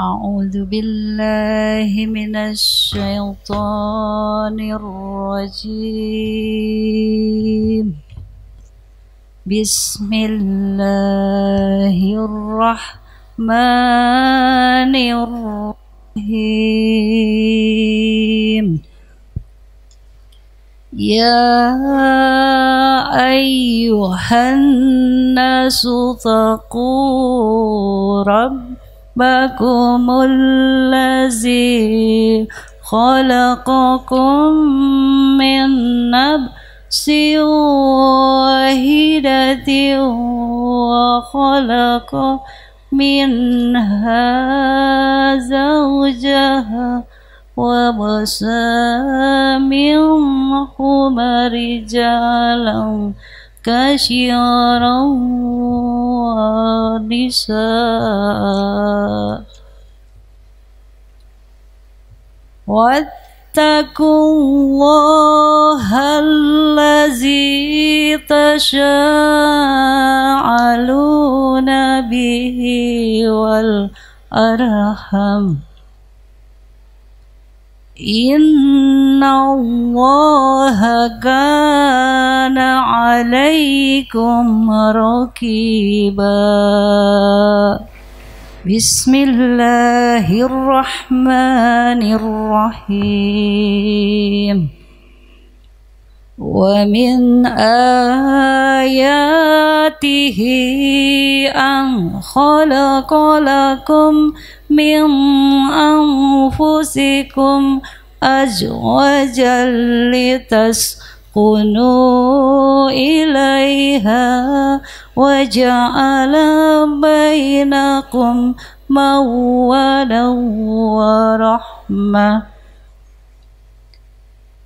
أعوذ بالله من الشيطان الرجيم بسم الله الرحمن الرحيم يا أيها الناس اتقوا رب ربكم الذي خلقكم من نفس واحدة وخلق منها زوجها وبسى منهما رجالا كشيارا ونساء واتقوا الله الذي تشاعلون به والأرحم إن الله كان عليكم رقيبا بسم الله الرحمن الرحيم ومن آياته أن خلق لكم من أنفسكم أزواجا لتسكنوا إليها وجعل بينكم مودة ورحمة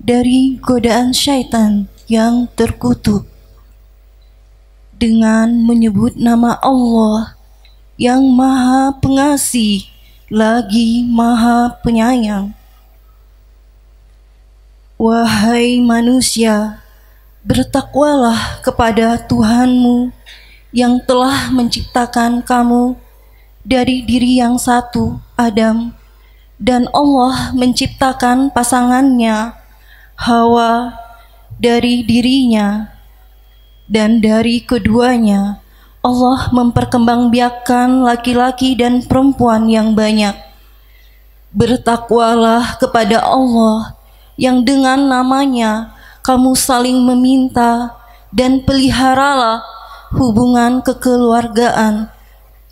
dari godaan syaitan yang terkutuk dengan menyebut nama Allah yang Maha Pengasih lagi Maha Penyayang. Wahai manusia, bertakwalah kepada Tuhanmu yang telah menciptakan kamu dari diri yang satu, Adam, dan Allah menciptakan pasangannya, Hawa dari dirinya dan dari keduanya Allah memperkembangbiakan laki-laki dan perempuan yang banyak. Bertakwalah kepada Allah yang dengan namanya kamu saling meminta dan peliharalah hubungan kekeluargaan.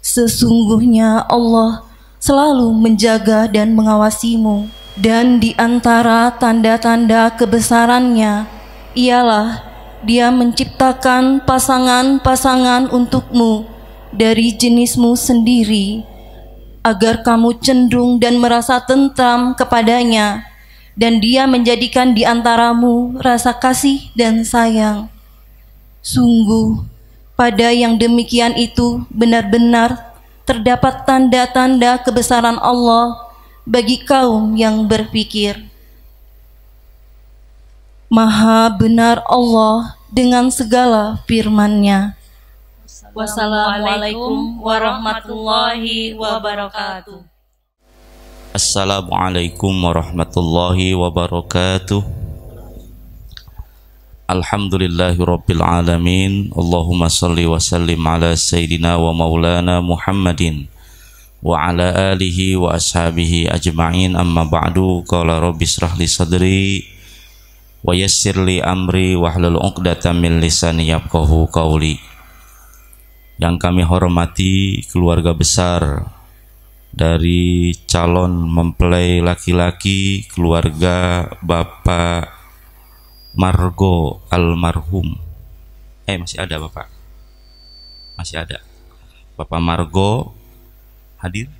Sesungguhnya Allah selalu menjaga dan mengawasimu. Dan di antara tanda-tanda kebesarannya ialah dia menciptakan pasangan-pasangan untukmu dari jenismu sendiri, agar kamu cenderung dan merasa tentram kepadanya, dan Dia menjadikan di antaramu rasa kasih dan sayang. Sungguh, pada yang demikian itu benar-benar terdapat tanda-tanda kebesaran Allah bagi kaum yang berpikir. Maha benar Allah dengan segala firman-Nya. Wassalamualaikum warahmatullahi wabarakatuh. Assalamualaikum warahmatullahi wabarakatuh. Alhamdulillahirabbil alamin. Allahumma shalli wa sallim ala sayidina wa maulana Muhammadin wa ala alihi wa ashabihi ajma'in amma ba'du qala rabbi israh li sadri wa yassir li amri hlul 'uqdatam min lisani yafqahu qawli yang kami hormati keluarga besar dari calon mempelai laki-laki keluarga Bapak Margo almarhum. Eh masih ada Bapak. Masih ada. Bapak Margo hadir?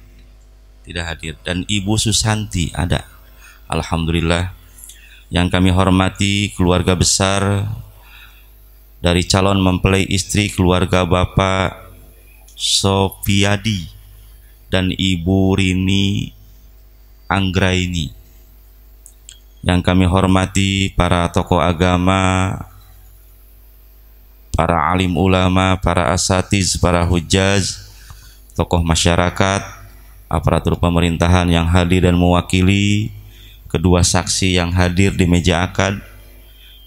Tidak hadir. Dan Ibu Susanti ada. Alhamdulillah. Yang kami hormati keluarga besar dari calon mempelai istri keluarga Bapak Sofiadi dan Ibu Rini Anggraini. Yang kami hormati para tokoh agama, para alim ulama, para asatiz, para hujaz, tokoh masyarakat, aparatur pemerintahan yang hadir dan mewakili, kedua saksi yang hadir di meja akad,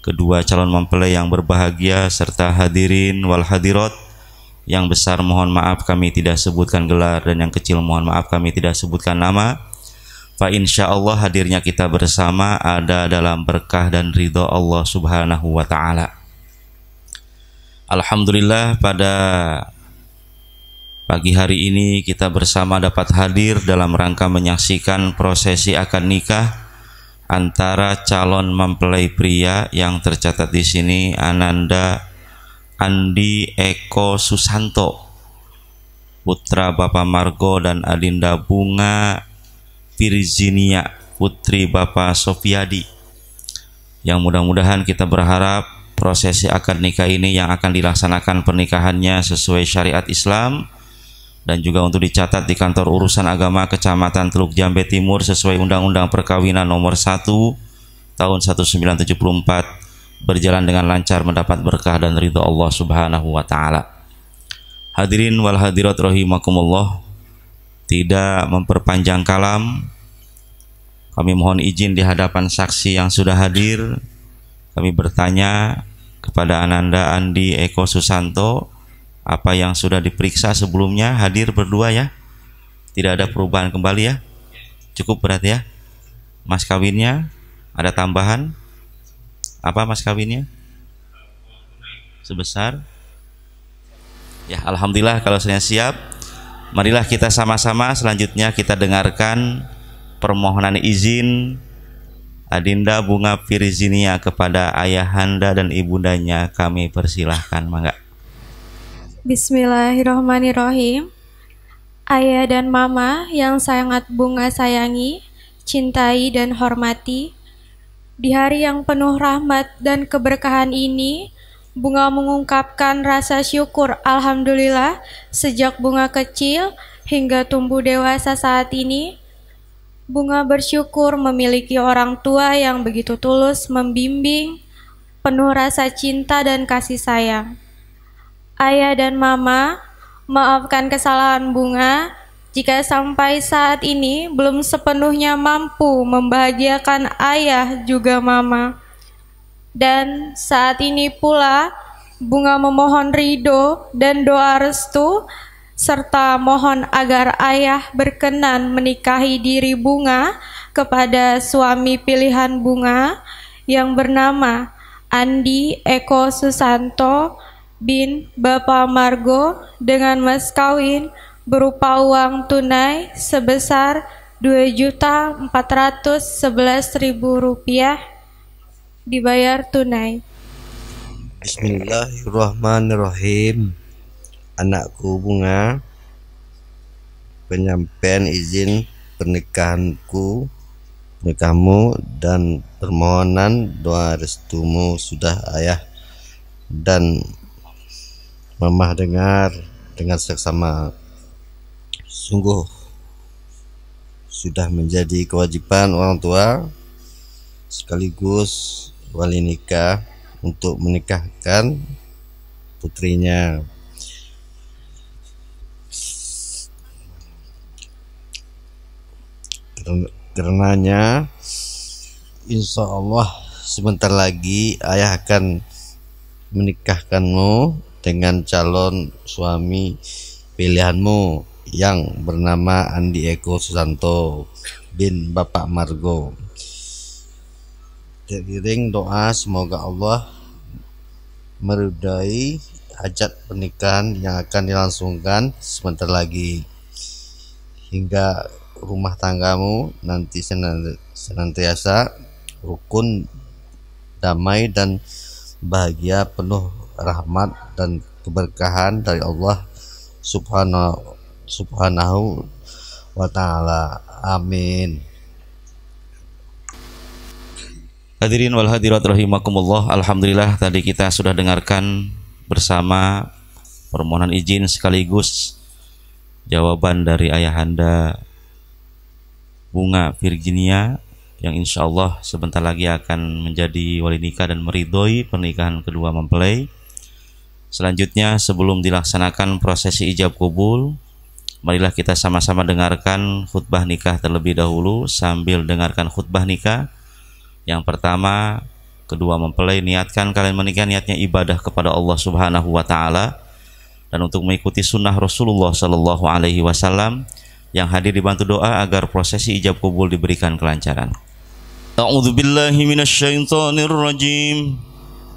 kedua calon mempelai yang berbahagia serta hadirin wal hadirat yang besar mohon maaf kami tidak sebutkan gelar dan yang kecil mohon maaf kami tidak sebutkan nama. Fa insya Allah hadirnya kita bersama ada dalam berkah dan ridho Allah subhanahu wa ta'ala. Alhamdulillah pada Pagi hari ini kita bersama dapat hadir dalam rangka menyaksikan prosesi akad nikah antara calon mempelai pria yang tercatat di sini Ananda Andi Eko Susanto putra Bapak Margo dan Adinda Bunga Virginia putri Bapak Sofiadi yang mudah-mudahan kita berharap prosesi akad nikah ini yang akan dilaksanakan pernikahannya sesuai syariat Islam dan juga untuk dicatat di kantor urusan agama Kecamatan Teluk Jambe Timur sesuai Undang-Undang Perkawinan Nomor 1 tahun 1974 berjalan dengan lancar mendapat berkah dan ridho Allah Subhanahu wa taala. Hadirin wal hadirat rahimakumullah. Tidak memperpanjang kalam. Kami mohon izin di hadapan saksi yang sudah hadir. Kami bertanya kepada Ananda Andi Eko Susanto apa yang sudah diperiksa sebelumnya hadir berdua ya tidak ada perubahan kembali ya cukup berat ya mas kawinnya ada tambahan apa mas kawinnya sebesar ya alhamdulillah kalau saya siap marilah kita sama-sama selanjutnya kita dengarkan permohonan izin Adinda Bunga Firizinia kepada ayahanda dan ibundanya kami persilahkan mangga. Bismillahirrahmanirrahim. Ayah dan mama yang sangat bunga sayangi, cintai dan hormati, di hari yang penuh rahmat dan keberkahan ini, Bunga mengungkapkan rasa syukur Alhamdulillah sejak bunga kecil hingga tumbuh dewasa saat ini. Bunga bersyukur memiliki orang tua yang begitu tulus membimbing, penuh rasa cinta dan kasih sayang ayah dan mama, maafkan kesalahan bunga jika sampai saat ini belum sepenuhnya mampu membahagiakan ayah juga mama. Dan saat ini pula bunga memohon ridho dan doa restu serta mohon agar ayah berkenan menikahi diri bunga kepada suami pilihan bunga yang bernama Andi Eko Susanto bin Bapak Margo dengan mas kawin berupa uang tunai sebesar Rp2.411.000 dibayar tunai. Bismillahirrahmanirrahim. Anakku bunga, penyampaian izin pernikahanku, pernikahanmu dan permohonan doa restumu sudah ayah dan Mama dengar dengan seksama. Sungguh sudah menjadi kewajiban orang tua sekaligus wali nikah untuk menikahkan putrinya. Karenanya insya Allah sebentar lagi ayah akan menikahkanmu dengan calon suami pilihanmu yang bernama Andi Eko Susanto bin Bapak Margo. Teriring doa semoga Allah merudai hajat pernikahan yang akan dilangsungkan sebentar lagi hingga rumah tanggamu nanti senantiasa rukun damai dan bahagia penuh rahmat dan keberkahan dari Allah subhanahu wa taala amin Hadirin wal hadirat rahimakumullah Alhamdulillah tadi kita sudah dengarkan bersama permohonan izin sekaligus jawaban dari ayahanda Bunga Virginia yang insya Allah sebentar lagi akan menjadi wali nikah dan meridoi pernikahan kedua mempelai. Selanjutnya sebelum dilaksanakan prosesi ijab kubul, marilah kita sama-sama dengarkan khutbah nikah terlebih dahulu sambil dengarkan khutbah nikah. Yang pertama, kedua mempelai niatkan kalian menikah niatnya ibadah kepada Allah Subhanahu wa taala dan untuk mengikuti sunnah Rasulullah Shallallahu alaihi wasallam yang hadir dibantu doa agar prosesi ijab kubul diberikan kelancaran. A'udzubillahi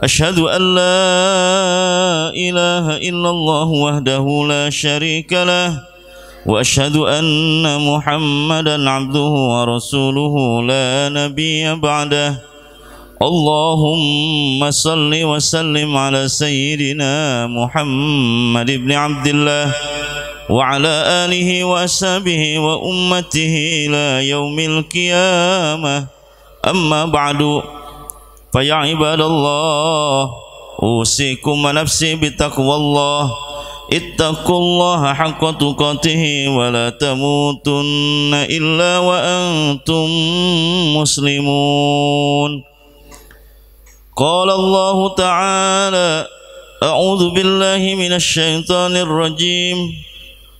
أشهد أن لا إله إلا الله وحده لا شريك له وأشهد أن محمدا عبده ورسوله لا نبي بعده اللهم صل وسلم على سيدنا محمد بن عبد الله وعلى آله وأصحابه وأمته إلى يوم القيامة أما بعد فيا عباد الله أوصيكم ونفسي بتقوى الله اتقوا الله حق تقاته ولا تموتن إلا وأنتم مسلمون قال الله تعالى أعوذ بالله من الشيطان الرجيم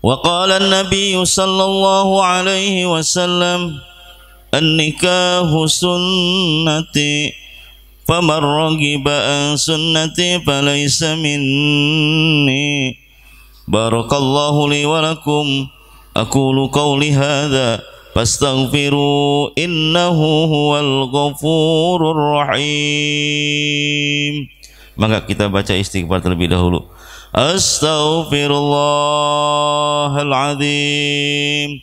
وقال النبي صلى الله عليه وسلم النكاح سنتي فمن رغب عن سنتي فليس مني بارك الله لي ولكم أقول قولي هذا فاستغفروا إنه هو الغفور الرحيم maka kita baca istighfar terlebih dahulu أستغفر الله العظيم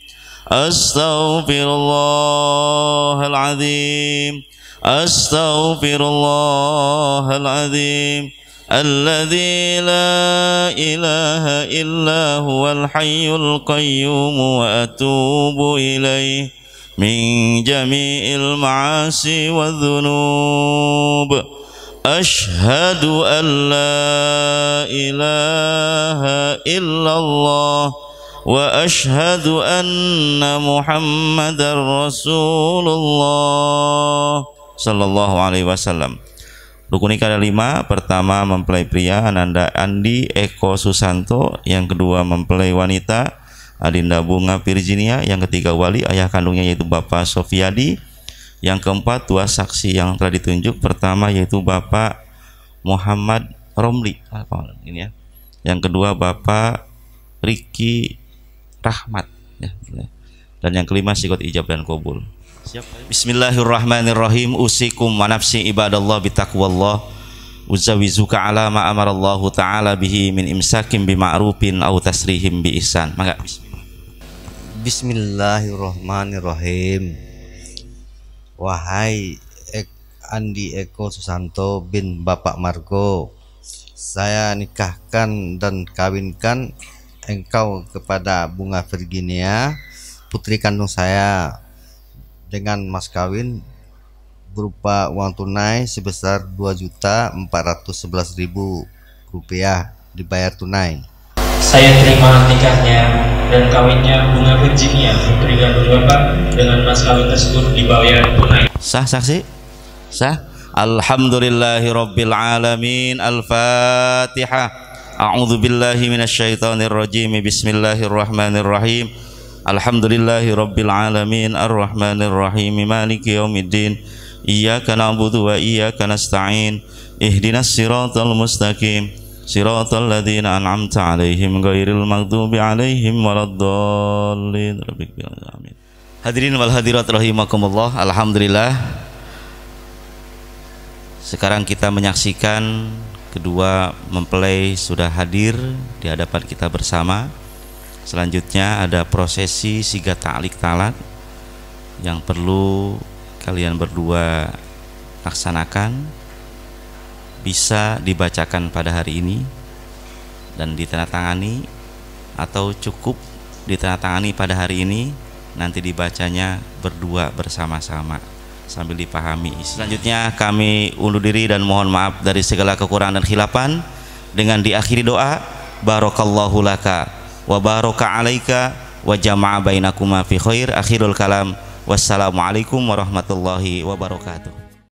أستغفر الله العظيم أستغفر الله العظيم الذي لا إله إلا هو الحي القيوم وأتوب إليه من جميع المعاصي والذنوب أشهد أن لا إله إلا الله وأشهد أن محمدا رسول الله صلى الله Rukun nikah ada lima. Pertama mempelai pria Ananda Andi Eko Susanto. Yang kedua mempelai wanita Adinda Bunga Virginia. Yang ketiga wali ayah kandungnya yaitu Bapak Sofiadi yang keempat dua saksi yang telah ditunjuk pertama yaitu Bapak Muhammad Romli ah, ini ya. Yang kedua Bapak Riki Rahmat ya. Gitu ya. Dan yang kelima sikot ijab dan kabul. Bismillahirrahmanirrahim. Usikum wa nafsi ibadallah bitaqwallah. Uzawizuka ala ma amarallahu ta'ala bihi min imsakim bima'rufin au tasrihim bi ihsan. Maka bismillah. Bismillahirrahmanirrahim. Wahai Ek Andi Eko Susanto bin Bapak Margo, saya nikahkan dan kawinkan engkau kepada Bunga Virginia, putri kandung saya, dengan mas kawin berupa uang tunai sebesar 2.411.000 rupiah dibayar tunai. Saya terima nikahnya dan kawinnya Bunga Virginia Putri Gandul Bapak dengan mas kawin tersebut dibayar tunai. Sah saksi? Sah? Alhamdulillahi Rabbil Alamin Al-Fatihah A'udhu billahi minasyaitonir rajim. Bismillahirrahmanirrahim. Alhamdulillahi rabbil alamin arrahmanir rahim maliki yaumiddin. Iyaka na'budu wa iyaka nasta'in. Ihdinas siratul mustaqim. صراط الذين أنعمت عليهم غير المغضوب عليهم ولا الضالين ربك آمين Hadirin wal hadirat rahimakumullah Alhamdulillah Sekarang kita menyaksikan Kedua mempelai sudah hadir Di hadapan kita bersama Selanjutnya ada prosesi Siga ta'lik talat Yang perlu kalian berdua Laksanakan bisa dibacakan pada hari ini dan ditandatangani atau cukup ditandatangani pada hari ini nanti dibacanya berdua bersama-sama sambil dipahami selanjutnya kami undur diri dan mohon maaf dari segala kekurangan dan khilapan dengan diakhiri doa barakallahu laka wa baraka alaika wa jama'a bainakuma fi khair akhirul kalam wassalamualaikum warahmatullahi wabarakatuh